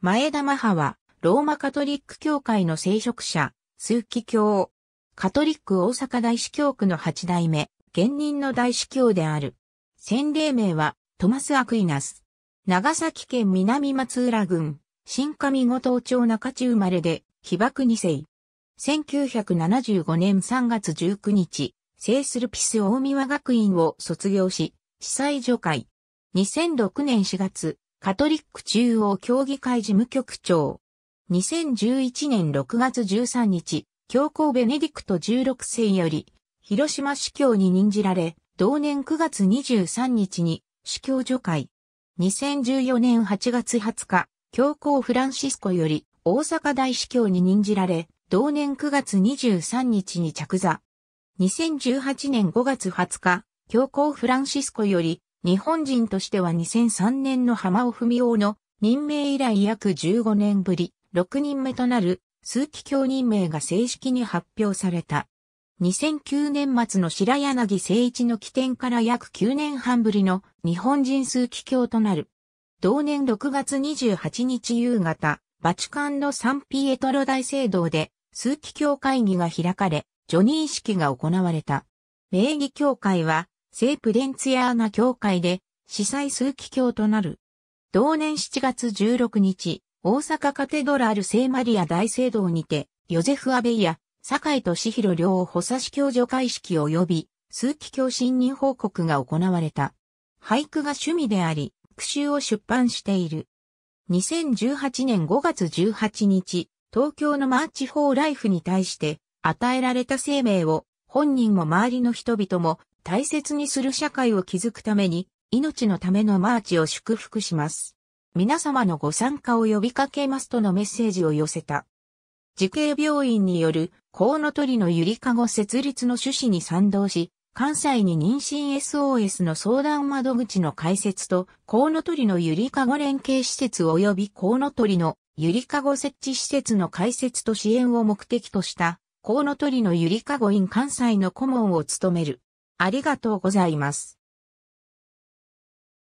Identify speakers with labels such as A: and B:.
A: 前田マハは、ローマカトリック教会の聖職者、数奇教。カトリック大阪大司教区の八代目、現任の大司教である。洗礼名は、トマス・アクイナス。長崎県南松浦郡、新上五島町中中生まれで、被爆二世。1975年3月19日、聖スルピス大宮学院を卒業し、被災除会。2006年4月、カトリック中央協議会事務局長。2011年6月13日、教皇ベネディクト16世より、広島司教に任じられ、同年9月23日に、司教除会。2014年8月20日、教皇フランシスコより、大阪大司教に任じられ、同年9月23日に着座。2018年5月20日、教皇フランシスコより、日本人としては2003年の浜尾文夫の任命以来約15年ぶり、6人目となる数奇教任命が正式に発表された。2009年末の白柳誠一の起点から約9年半ぶりの日本人数奇教となる。同年6月28日夕方、バチカンのサンピエトロ大聖堂で数奇教会議が開かれ、ジ任式が行われた。名義協会は聖プデンツィアーナ教会で、司祭数奇教となる。同年7月16日、大阪カテドラル聖マリア大聖堂にて、ヨゼフ・アベイア、坂井敏弘両補佐司教助会式及び、数奇教信任報告が行われた。俳句が趣味であり、句集を出版している。2018年5月18日、東京のマーチ・フォー・ライフに対して、与えられた生命を、本人も周りの人々も、大切にする社会を築くために、命のためのマーチを祝福します。皆様のご参加を呼びかけますとのメッセージを寄せた。慈恵病院によるコウノトリのゆりかご設立の趣旨に賛同し、関西に妊娠 SOS の相談窓口の開設と、コウノトリのゆりかご連携施設及びコウノトリのゆりかご設置施設の開設と支援を目的とした、コウノトリのゆりかご院関西の顧問を務める。ありがとうございます。